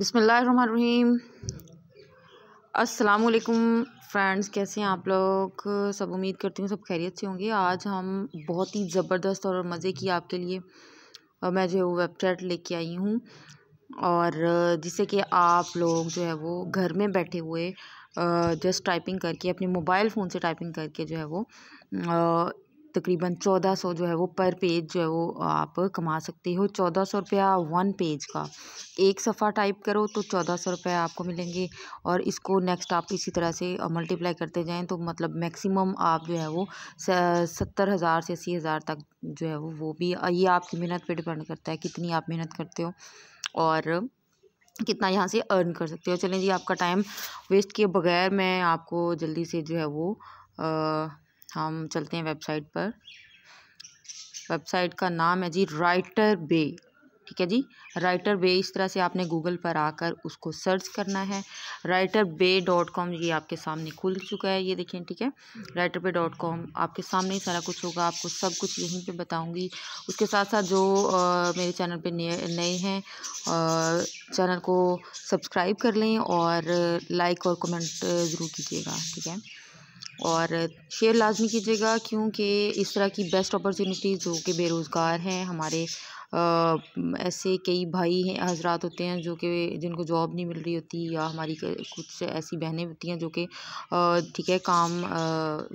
बिसमीम असलकुम फ्रेंड्स कैसे हैं आप लोग सब उम्मीद करती हूँ सब खैरियत से होंगे आज हम बहुत ही ज़बरदस्त और मज़े की आपके लिए मैं जो है वो वेबसाइट लेके आई हूँ और जिससे कि आप लोग जो है वो घर में बैठे हुए जस्ट टाइपिंग करके अपने मोबाइल फ़ोन से टाइपिंग करके जो है वो तकरीबन चौदह सौ जो है वो पर पेज जो है वो आप कमा सकते हो चौदह सौ रुपया वन पेज का एक सफ़ा टाइप करो तो चौदह सौ रुपया आपको मिलेंगे और इसको नेक्स्ट आप इसी तरह से मल्टीप्लाई करते जाएँ तो मतलब मैक्सिमम आप जो है वो सत्तर हज़ार से अस्सी हज़ार तक जो है वो वो भी ये आपकी मेहनत पर डिपेंड करता है कितनी आप मेहनत करते हो और कितना यहाँ से अर्न कर सकते हो चलें जी आपका टाइम वेस्ट किए बगैर मैं आपको जल्दी से जो है वो आ, हम चलते हैं वेबसाइट पर वेबसाइट का नाम है जी राइटर बे ठीक है जी राइटर बे इस तरह से आपने गूगल पर आकर उसको सर्च करना है राइटर बे डॉट कॉम ये आपके सामने खुल चुका है ये देखें ठीक है राइटर बे डॉट कॉम आपके सामने ही सारा कुछ होगा आपको सब कुछ यहीं पे बताऊंगी उसके साथ साथ जो आ, मेरे चैनल पे नए हैं चैनल को सब्सक्राइब कर लें और लाइक और कमेंट ज़रूर कीजिएगा ठीक है और शेयर लाजमी कीजिएगा क्योंकि इस तरह की बेस्ट अपॉर्चुनिटीज़ जो कि बेरोज़गार हैं हमारे आ, ऐसे कई भाई हैं हजरात होते हैं जो कि जिनको जॉब नहीं मिल रही होती या हमारी कुछ ऐसी बहनें होती हैं जो कि ठीक है काम आ,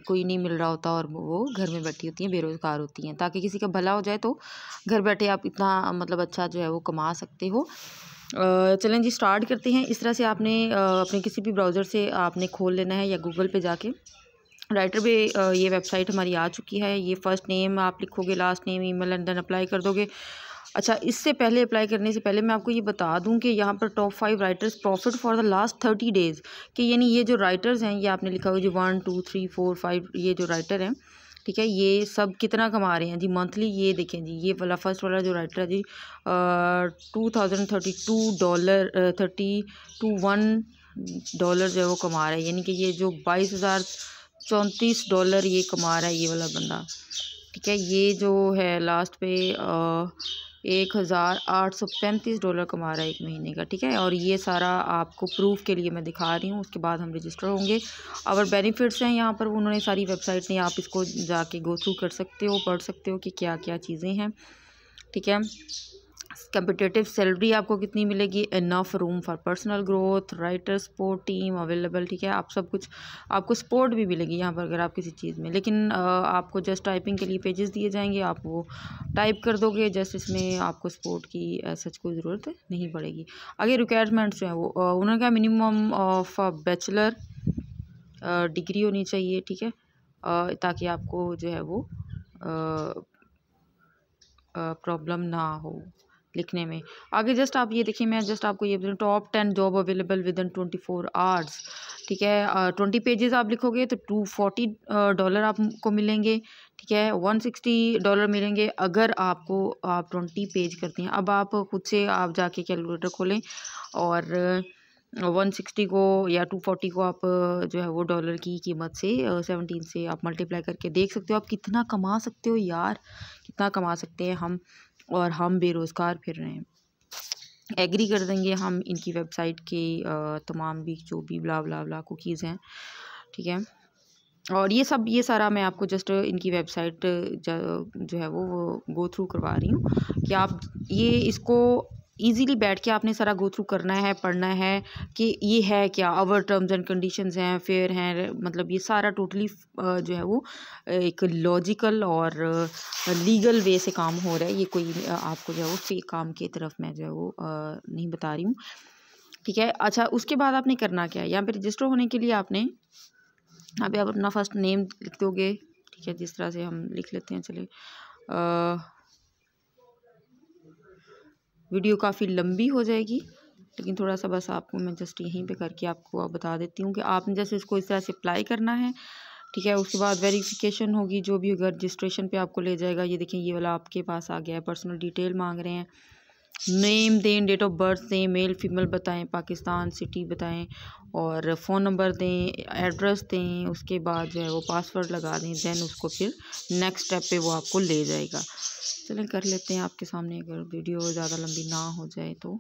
कोई नहीं मिल रहा होता और वो घर में बैठी होती हैं बेरोज़गार होती हैं ताकि किसी का भला हो जाए तो घर बैठे आप इतना मतलब अच्छा जो है वो कमा सकते हो चलें जी स्टार्ट करते हैं इस तरह से आपने अपने किसी भी ब्राउज़र से आपने खोल लेना है या गूगल पे जाके राइटर भी ये वेबसाइट हमारी आ चुकी है ये फ़र्स्ट नेम आप लिखोगे last name email and then apply कर दोगे अच्छा इससे पहले अप्लाई करने से पहले मैं आपको ये बता दूं कि यहाँ पर top five writers profit for the last thirty days कि यानी ये जो राइटर्स हैं ये आपने लिखा हुआ जो one two three four five ये जो राइटर हैं ठीक है ये सब कितना कमा रहे हैं जी मंथली ये देखें जी ये वाला फर्स्ट वाला जो राइटर है जी two thousand thirty two dollar thirty two one dollar जो है वो कमा रहे हैं यानी कि ये जो बाईस हज़ार चौंतीस डॉलर ये कमा रहा है ये वाला बंदा ठीक है ये जो है लास्ट पे एक हज़ार आठ सौ पैंतीस डॉलर कमा रहा है एक महीने का ठीक है और ये सारा आपको प्रूफ के लिए मैं दिखा रही हूँ उसके बाद हम रजिस्टर होंगे और बेनिफिट्स हैं यहाँ पर उन्होंने सारी वेबसाइट नहीं आप इसको जाके गो थ्रू कर सकते हो पढ़ सकते हो कि क्या क्या चीज़ें हैं ठीक है कम्पिटेटिव सैलरी आपको कितनी मिलेगी enough room for personal growth writer support team available ठीक है आप सब कुछ आपको सपोर्ट भी मिलेगी यहाँ पर अगर आप किसी चीज़ में लेकिन आपको जस्ट टाइपिंग के लिए पेजेस दिए जाएंगे आप वो टाइप कर दोगे जस्ट इसमें आपको सपोर्ट की सच कोई ज़रूरत नहीं पड़ेगी आगे रिक्वायरमेंट्स जो हैं वो उन्होंने कहा मिनिमम ऑफ बैचलर डिग्री होनी चाहिए ठीक है ताकि आपको जो है वो प्रॉब्लम ना हो लिखने में आगे जस्ट आप ये देखिए मैं जस्ट आपको ये top ten job available within twenty four hours ठीक है ट्वेंटी पेजेस आप लिखोगे तो टू फोर्टी डॉलर आपको मिलेंगे ठीक है वन सिक्सटी डॉलर मिलेंगे अगर आपको आप ट्वेंटी पेज करते हैं अब आप खुद से आप जाके कैलकुलेटर खोलें और वन सिक्सटी को या टू फोर्टी को आप जो है वो डॉलर की कीमत से सेवनटीन से आप मल्टीप्लाई करके देख सकते हो आप कितना कमा सकते हो यार कितना कमा सकते हैं हम और हम बेरोज़गार फिर रहे हैं एग्री कर देंगे हम इनकी वेबसाइट के तमाम भी जो भी ब्ला ब्ला ब्ला कुकीज़ हैं ठीक है और ये सब ये सारा मैं आपको जस्ट इनकी वेबसाइट जो है वो गो थ्रू करवा रही हूँ कि आप ये इसको ईजीली बैठ के आपने सारा गो थ्रू करना है पढ़ना है कि ये है क्या अवर टर्म्स एंड कंडीशंस हैं फेयर हैं मतलब ये सारा टोटली जो है वो एक लॉजिकल और लीगल वे से काम हो रहा है ये कोई आपको जो है वो फेक काम की तरफ मैं जो है वो नहीं बता रही हूँ ठीक है अच्छा उसके बाद आपने करना क्या है यहाँ पर रजिस्टर होने के लिए आपने यहाँ पर आप अपना फर्स्ट नेम लिख दोगे ठीक है जिस तरह से हम लिख लेते हैं चले आ, वीडियो काफ़ी लंबी हो जाएगी लेकिन थोड़ा सा बस आपको मैं जस्ट यहीं पे करके आपको आप बता देती हूँ कि आपने जैसे इसको इस तरह से अप्लाई करना है ठीक है उसके बाद वेरिफिकेशन होगी जो भी होगा रजिस्ट्रेशन पे आपको ले जाएगा ये देखें ये वाला आपके पास आ गया है पर्सनल डिटेल मांग रहे हैं नेम दें डेट ऑफ बर्थ दें मेल फीमेल बताएं पाकिस्तान सिटी बताएं और फ़ोन नंबर दें एड्रेस दें उसके बाद जो है वो पासवर्ड लगा दें दैन उसको फिर नेक्स्ट स्टेप पे वो आपको ले जाएगा चलें कर लेते हैं आपके सामने अगर वीडियो ज़्यादा लंबी ना हो जाए तो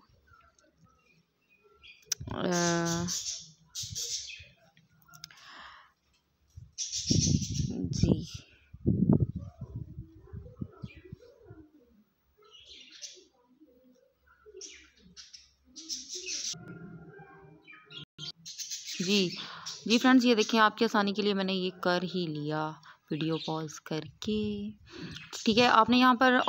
आ, जी जी जी फ्रेंड्स ये देखिए आपकी आसानी के लिए मैंने ये कर ही लिया वीडियो पॉज करके ठीक है आपने यहाँ पर